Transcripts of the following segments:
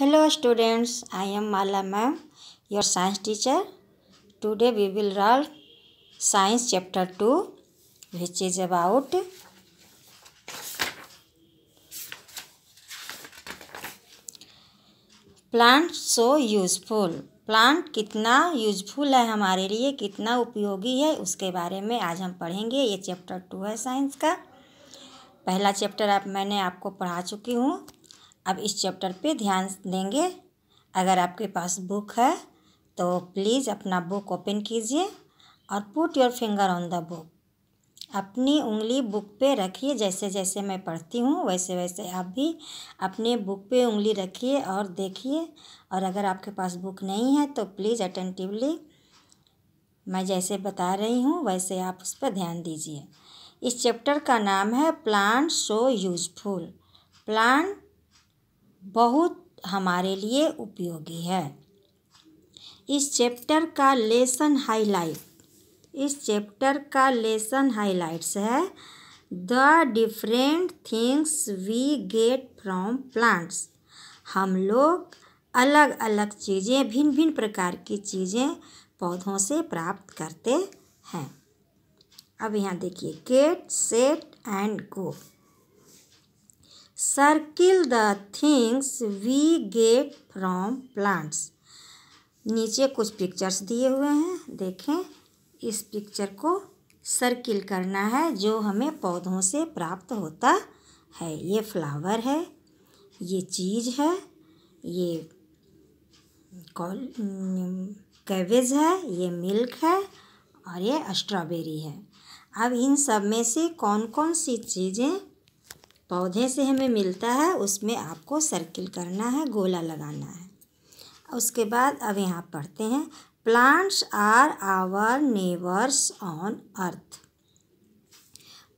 hello students i am mala ma'am your science teacher today we will learn science chapter 2 which is about plant so useful plant कितना useful है हमारे लिए कितना उपयोगी है उसके बारे में आज हम पढ़ेंगे ये चैप्टर टू है साइंस का पहला चैप्टर आप मैंने आपको पढ़ा चुकी हूँ अब इस चैप्टर पे ध्यान देंगे अगर आपके पास बुक है तो प्लीज़ अपना बुक ओपन कीजिए और put your finger on the book अपनी उंगली बुक पे रखिए जैसे जैसे मैं पढ़ती हूँ वैसे वैसे आप भी अपने बुक पे उंगली रखिए और देखिए और अगर आपके पास बुक नहीं है तो प्लीज़ अटेंटिवली मैं जैसे बता रही हूँ वैसे आप उस पर ध्यान दीजिए इस चैप्टर का नाम है प्लांट सो यूजफुल प्लांट बहुत हमारे लिए उपयोगी है इस चैप्टर का लेसन हाईलाइट इस चैप्टर का लेसन हाईलाइट्स है the different things we get from plants हम लोग अलग अलग चीज़ें भिन्न भिन्न प्रकार की चीज़ें पौधों से प्राप्त करते हैं अब यहाँ देखिए get set and go circle the things we get from plants नीचे कुछ पिक्चर्स दिए हुए हैं देखें इस पिक्चर को सर्किल करना है जो हमें पौधों से प्राप्त होता है ये फ्लावर है ये चीज़ है ये कैबेज है ये मिल्क है और ये स्ट्रॉबेरी है अब इन सब में से कौन कौन सी चीज़ें पौधे से हमें मिलता है उसमें आपको सर्किल करना है गोला लगाना है उसके बाद अब यहाँ पढ़ते हैं plants are our neighbours on earth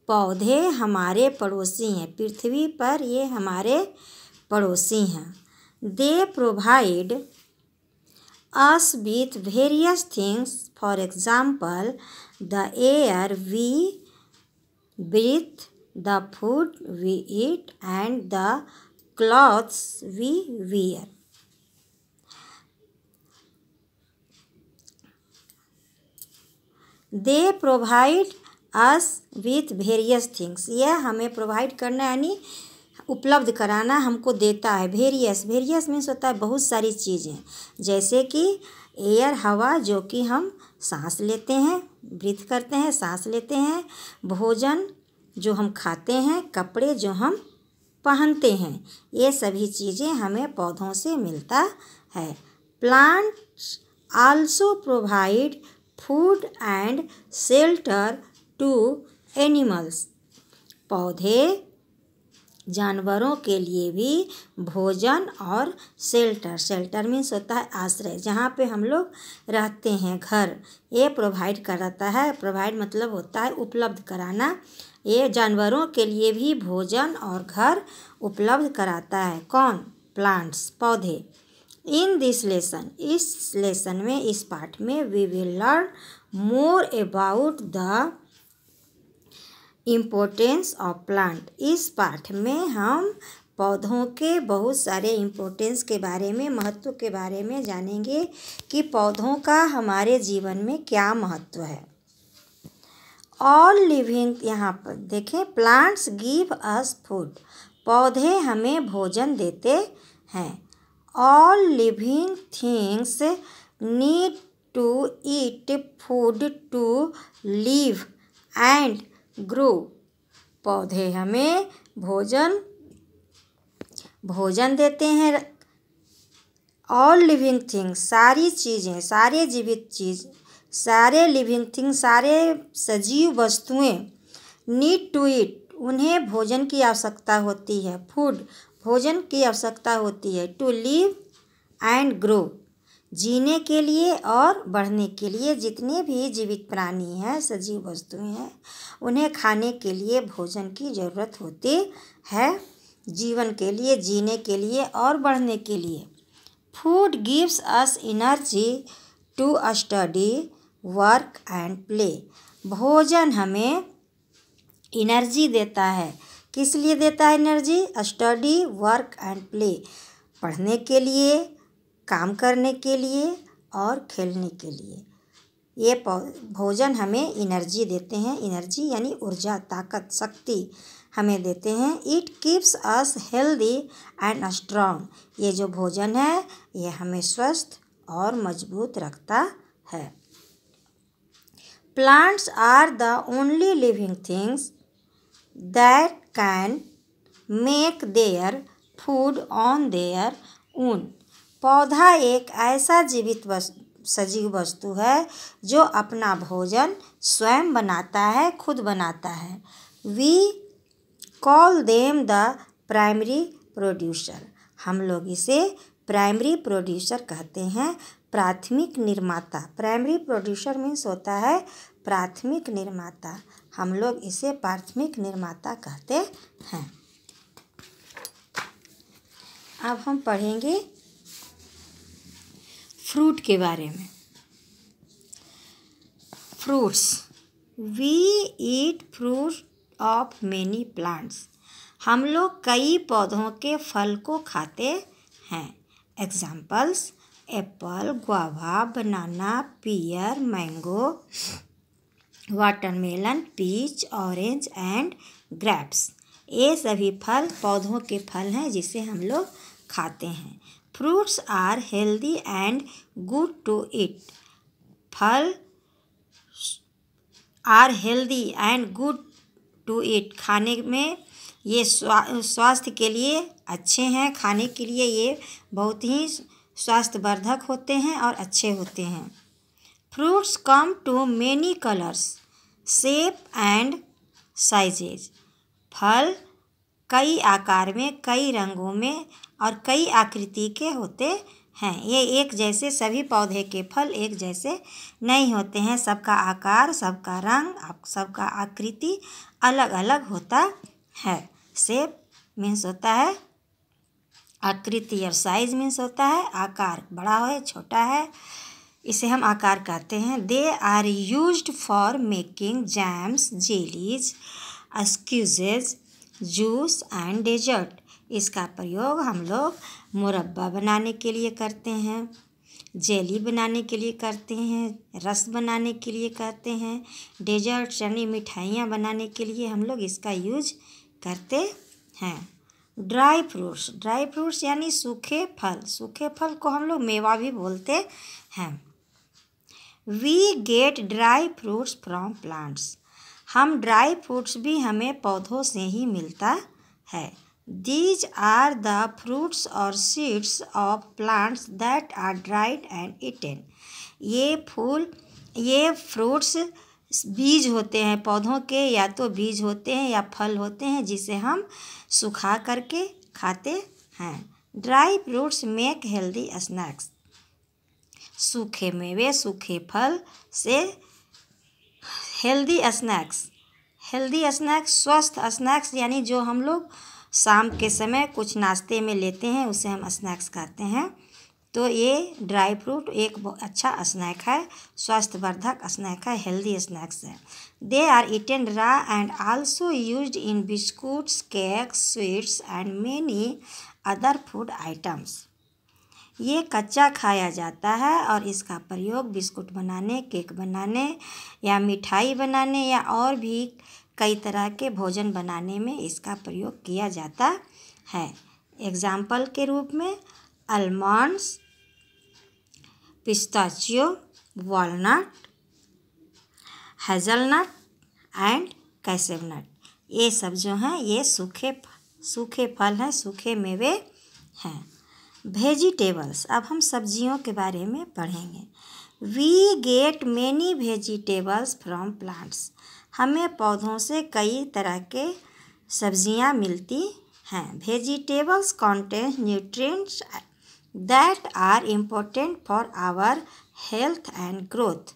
पौधे हमारे पड़ोसी हैं पृथ्वी पर ये हमारे पड़ोसी हैं they provide us with various things for example the air we breathe the food we eat and the clothes we wear they provide us with various things यह हमें प्रोवाइड करना यानी उपलब्ध कराना हमको देता है वेरियस वेरियस मीन्स होता है बहुत सारी चीज़ें जैसे कि एयर हवा जो कि हम सांस लेते हैं ब्रीथ करते हैं सांस लेते हैं भोजन जो हम खाते हैं कपड़े जो हम पहनते हैं ये सभी चीज़ें हमें पौधों से मिलता है plants also provide food and shelter to animals पौधे जानवरों के लिए भी भोजन और शेल्टर शेल्टर मीन्स होता है आश्रय जहाँ पे हम लोग रहते हैं घर ये प्रोवाइड कराता है प्रोवाइड मतलब होता है उपलब्ध कराना ये जानवरों के लिए भी भोजन और घर उपलब्ध कराता है कौन प्लांट्स पौधे इन दिस लेसन इस लेसन में इस पाठ में we will learn more about the importance of plant इस पाठ में हम पौधों के बहुत सारे इम्पोर्टेंस के बारे में महत्व के बारे में जानेंगे कि पौधों का हमारे जीवन में क्या महत्व है ऑल लिविंग यहाँ पर देखें प्लांट्स गिव अस फूड पौधे हमें भोजन देते हैं all living things need to eat food to live and grow पौधे हमें भोजन भोजन देते हैं ऑल लिविंग थिंग्स सारी चीज़ें सारे जीवित चीज़ सारे लिविंग थिंग सारे सजीव वस्तुएं नीड टू ईट उन्हें भोजन की आवश्यकता होती है फूड भोजन की आवश्यकता होती है टू लिव एंड ग्रो जीने के लिए और बढ़ने के लिए जितने भी जीवित प्राणी हैं सजीव वस्तुएं हैं उन्हें खाने के लिए भोजन की ज़रूरत होती है जीवन के लिए जीने के लिए और बढ़ने के लिए food gives us energy to study work and play भोजन हमें एनर्जी देता है किस लिए देता है energy study work and play पढ़ने के लिए काम करने के लिए और खेलने के लिए ये भोजन हमें एनर्जी देते हैं एनर्जी यानी ऊर्जा ताकत शक्ति हमें देते हैं it keeps us healthy and strong ये जो भोजन है ये हमें स्वस्थ और मजबूत रखता है plants are the only living things that can make their food on their own पौधा एक ऐसा जीवित सजीव वस्तु है जो अपना भोजन स्वयं बनाता है खुद बनाता है we call them the primary producer हम लोग इसे प्राइमरी प्रोड्यूसर कहते हैं प्राथमिक निर्माता प्राइमरी प्रोड्यूसर मीन्स होता है प्राथमिक निर्माता हम लोग इसे प्राथमिक निर्माता कहते हैं अब हम पढ़ेंगे फ्रूट के बारे में fruits we eat fruit of many plants हम लोग कई पौधों के फल को खाते हैं examples apple guava banana pear mango watermelon peach orange and grapes ये सभी फल पौधों के फल हैं जिसे हम लोग खाते हैं fruits are healthy and good to eat फल are healthy and good to eat खाने में ये स्वा स्वास्थ्य के लिए अच्छे हैं खाने के लिए ये बहुत ही स्वास्थ्यवर्धक होते हैं और अच्छे होते हैं fruits come to many colours shape and sizes फल कई आकार में कई रंगों में और कई आकृति के होते हैं ये एक जैसे सभी पौधे के फल एक जैसे नहीं होते हैं सबका आकार सबका रंग सबका आकृति अलग अलग होता है सेब मीन्स होता है आकृति और साइज मीन्स होता है आकार बड़ा हो छोटा है इसे हम आकार कहते हैं they are use for making jams jellies squashes juice and dessert इसका प्रयोग हम लोग मुरब्बा बनाने के लिए करते हैं जेली बनाने के लिए करते हैं रस बनाने के लिए करते हैं डेजर्ट यानी मिठाइयाँ बनाने के लिए हम लोग इसका यूज करते हैं ड्राई फ्रूट्स ड्राई फ्रूट्स यानी सूखे फल सूखे फल को हम लोग मेवा भी बोलते हैं we get dry fruits from plants हम ड्राई फ्रूट्स भी हमें पौधों से ही मिलता है दीज आर द फ्रूट्स और seeds of plants that are dried and eaten ये फूल ये फ्रूट्स बीज होते हैं पौधों के या तो बीज होते हैं या फल होते हैं जिसे हम सुखा करके खाते हैं dry fruits make healthy snacks सूखे मेवे सूखे फल से हेल्दी स्नैक्स हेल्दी स्नैक्स स्वस्थ स्नैक्स यानी जो हम लोग शाम के समय कुछ नाश्ते में लेते हैं उसे हम स्नैक्स कहते हैं तो ये ड्राई फ्रूट एक अच्छा स्नैक है स्वास्थ्यवर्धक स्नैक है हेल्दी स्नैक्स है they are eaten raw and also use in biscuits cake sweets and many other food items ये कच्चा खाया जाता है और इसका प्रयोग बिस्कुट बनाने केक बनाने या मिठाई बनाने या और भी कई तरह के भोजन बनाने में इसका प्रयोग किया जाता है एग्जाम्पल के रूप में almonds walnut hazelnut and and cashew nut ये सब जो हैं ये सूखे सूखे फल हैं सूखे मेवे हैं वेजिटेबल्स अब हम सब्जियों के बारे में पढ़ेंगे we get many vegetables from plants हमें पौधों से कई तरह के सब्जियां मिलती हैं vegetables content nutrients that are important for our health and growth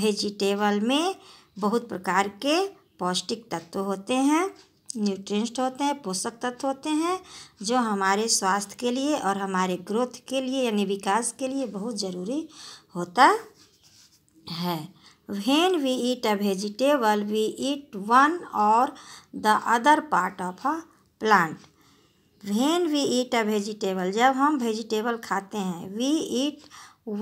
vegetable में बहुत प्रकार के पौष्टिक तत्व होते हैं न्यूट्रिएंट्स होते हैं पोषक तत्व होते हैं जो हमारे स्वास्थ्य के लिए और हमारे ग्रोथ के लिए यानी विकास के लिए बहुत ज़रूरी होता है when we eat a vegetable we eat one or the other part of a plant when we eat a vegetable जब हम वेजिटेबल खाते हैं we eat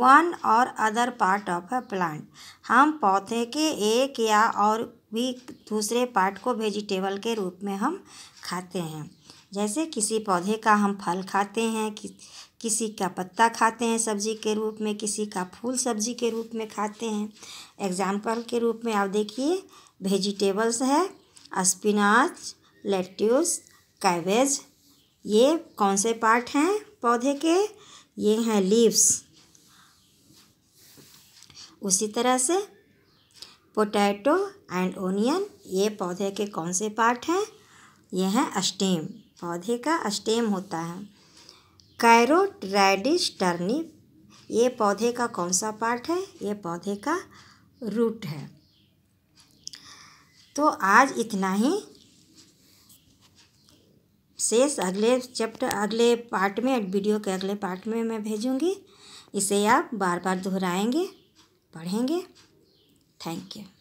one or other part of a plant हम पौधे के एक या और भी दूसरे पार्ट को वेजिटेबल के रूप में हम खाते हैं जैसे किसी पौधे का हम फल खाते हैं कि, किसी का पत्ता खाते हैं सब्जी के रूप में किसी का फूल सब्जी के रूप में खाते हैं एग्जाम्पल के रूप में आप देखिए वेजिटेबल्स है स्पिनाच लेट्यूस कैबेज ये कौन से पार्ट हैं पौधे के ये हैं लीव्स उसी तरह से पोटैटो एंड ओनियन ये पौधे के कौन से पार्ट हैं ये हैं अस्टेम पौधे का अस्टेम होता है कैरोट रेडिश टर्निप ये पौधे का कौन सा पार्ट है ये पौधे का रूट है तो आज इतना ही शेष अगले चैप्टर अगले पार्ट में वीडियो के अगले पार्ट में मैं भेजूँगी इसे आप बार बार दोहराएंगे पढ़ेंगे थैंक यू